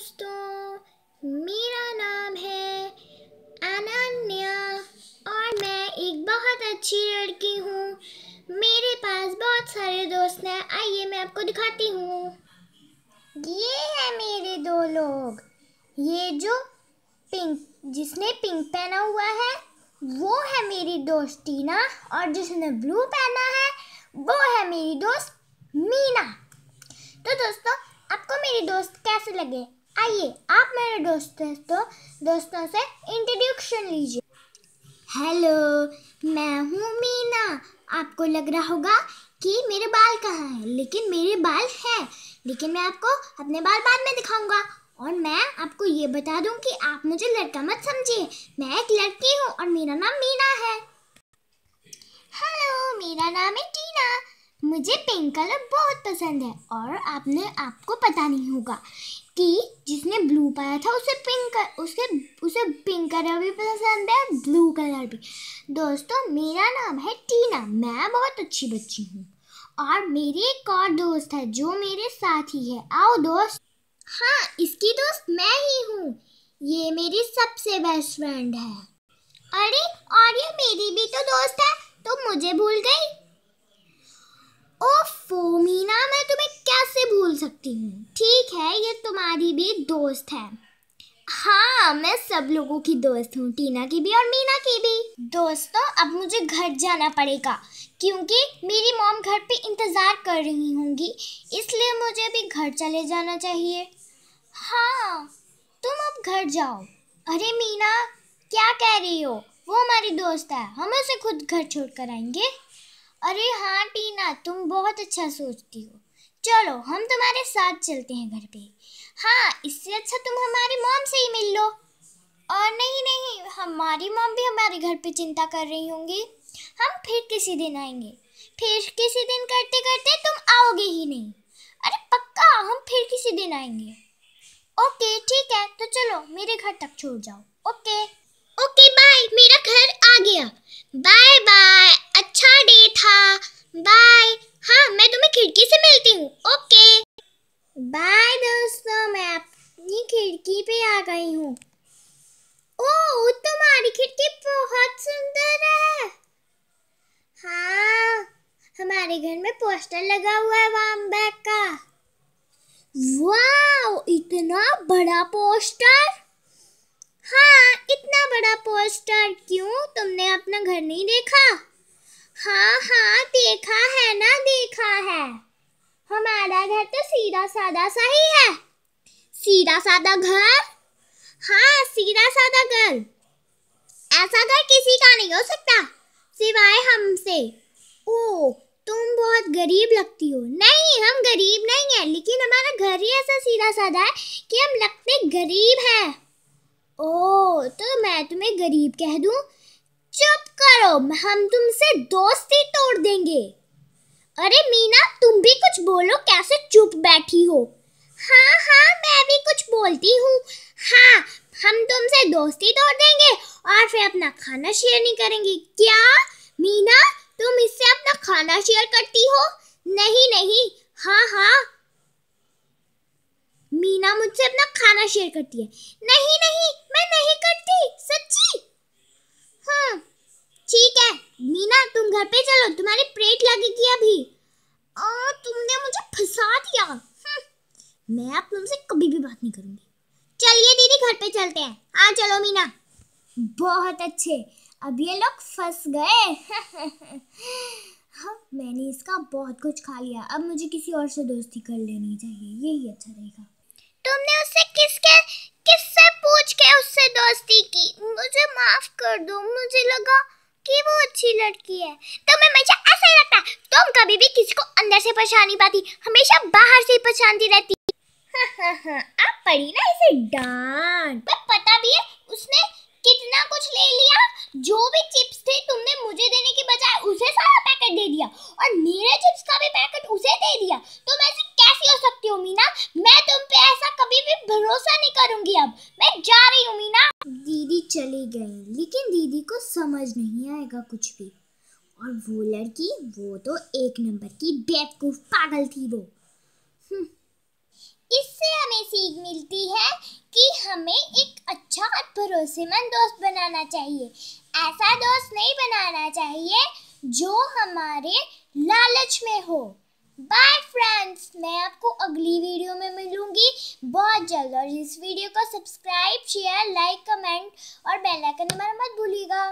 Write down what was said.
दोस्तों मेरा नाम है अनन्या और मैं एक बहुत अच्छी लड़की हूँ मेरे पास बहुत सारे दोस्त हैं आइए मैं आपको दिखाती हूँ ये है मेरे दो लोग ये जो पिंक जिसने पिंक पहना हुआ है वो है मेरी दोस्त टीना और जिसने ब्लू पहना है वो है मेरी दोस्त मीना तो दोस्तों आपको मेरी दोस्त कैसे लगे आइए आप मेरे दोस्तों तो दोस्तों से इंट्रोडक्शन लीजिए हेलो मैं हूँ मीना आपको लग रहा होगा कि मेरे बाल कहाँ हैं लेकिन मेरे बाल हैं लेकिन मैं आपको अपने बाल बाद में दिखाऊंगा और मैं आपको ये बता दूं कि आप मुझे लड़का मत समझिए मैं एक लड़की हूँ और मेरा नाम मीना है हेलो मेरा नाम है टीना मुझे पिंक कलर बहुत पसंद है और आपने आपको पता नहीं होगा कि जिसने ब्लू पाया था उसे पिंक कर, उसके उसे पिंक कलर भी पसंद है ब्लू कलर भी दोस्तों मेरा नाम है टीना मैं बहुत अच्छी बच्ची हूँ और मेरी एक और दोस्त है जो मेरे साथ ही है आओ दोस्त हाँ इसकी दोस्त मैं ही हूँ ये मेरी सबसे बेस्ट फ्रेंड है अरे और ये मेरी भी तो दोस्त है तो मुझे भूल गई ओफो मीना मैं तुम्हें कैसे भूल सकती हूँ ठीक है ये तुम्हारी भी दोस्त है हाँ मैं सब लोगों की दोस्त हूँ टीना की भी और मीना की भी दोस्तों अब मुझे घर जाना पड़ेगा क्योंकि मेरी मॉम घर पे इंतज़ार कर रही होंगी इसलिए मुझे अभी घर चले जाना चाहिए हाँ तुम अब घर जाओ अरे मीना क्या कह रही हो वो हमारी दोस्त है हम उसे खुद घर छोड़ कर आएंगे अरे हाँ टीना तुम बहुत अच्छा सोचती हो चलो हम तुम्हारे साथ चलते हैं घर पे हाँ इससे अच्छा तुम हमारी मॉम से ही मिल लो और नहीं नहीं हमारी मॉम भी हमारे घर पे चिंता कर रही होंगी हम फिर किसी दिन आएंगे फिर किसी दिन करते करते तुम आओगे ही नहीं अरे पक्का हम फिर किसी दिन आएंगे ओके ठीक है तो चलो मेरे घर तक छोड़ जाओ ओके ओके बाय मेरा खिड़की पे आ गई हूँ ओ तुम्हारी खिड़की बहुत सुंदर है हाँ हमारे घर में पोस्टर लगा हुआ है वाम बैग का वाह इतना बड़ा पोस्टर हाँ इतना बड़ा पोस्टर क्यों तुमने अपना घर नहीं देखा हाँ हाँ देखा है ना देखा है हमारा घर तो सीधा सादा सा ही है सीधा सादा घर हाँ सीधा साधा घर ऐसा घर किसी का नहीं हो सकता सिवाय हमसे ओ तुम बहुत गरीब लगती हो नहीं हम गरीब नहीं हैं लेकिन हमारा घर ही ऐसा सीधा साधा है कि हम लगते गरीब हैं ओ तो मैं तुम्हें गरीब कह दूँ चुप करो हम तुमसे दोस्ती तोड़ देंगे अरे मीना तुम भी कुछ बोलो कैसे चुप बैठी हो हाँ हाँ मैं भी कुछ बोलती हूँ हाँ हम तुमसे दोस्ती तोड़ देंगे और फिर अपना खाना शेयर नहीं करेंगे क्या मीना तुम इससे अपना खाना शेयर करती हो नहीं नहीं हाँ हाँ मीना मुझसे अपना खाना शेयर करती है नहीं नहीं मैं नहीं करती सच्ची हाँ ठीक है मीना तुम घर पे चलो तुम्हारी प्लेट लगेगी अभी आ, तुमने मुझे फंसा दिया मैं आप तुमसे कभी भी बात नहीं करूँगी चलिए दीदी घर पे चलते हैं हाँ चलो मीना बहुत अच्छे अब ये लोग फंस गए हाँ मैंने इसका बहुत कुछ खा लिया अब मुझे किसी और से दोस्ती कर लेनी चाहिए यही अच्छा रहेगा तुमने उससे किसके किससे पूछ के उससे दोस्ती की मुझे माफ कर दो मुझे लगा कि वो अच्छी लड़की है तुम्हें हमेशा ऐसा ही लगता है तुम कभी भी किसी को अंदर से पहचान नहीं पाती हमेशा बाहर से ही पहचानती रहती आप पढ़ी ना इसे डांट पर पता भी है उसने कितना कुछ ले लिया जो भी चिप्स थे तुमने मुझे देने के बजाय उसे सारा पैकेट दे दिया और मेरे चिप्स का भी पैकेट उसे दे दिया तो मैं ऐसी कैसी हो सकती हूँ मीना मैं तुम पे ऐसा कभी भी भरोसा नहीं करूंगी अब मैं जा रही हूँ मीना दीदी चली गई लेकिन दीदी को समझ नहीं आएगा कुछ भी और वो लड़की वो तो एक नंबर की बेवकूफ पागल थी वो इससे हमें सीख मिलती है कि हमें एक अच्छा और भरोसेमंद दोस्त बनाना चाहिए ऐसा दोस्त नहीं बनाना चाहिए जो हमारे लालच में हो बाय फ्रेंड्स मैं आपको अगली वीडियो में मिलूंगी बहुत जल्द और इस वीडियो को सब्सक्राइब शेयर लाइक कमेंट और बेल आइकन दबाना मत भूलिएगा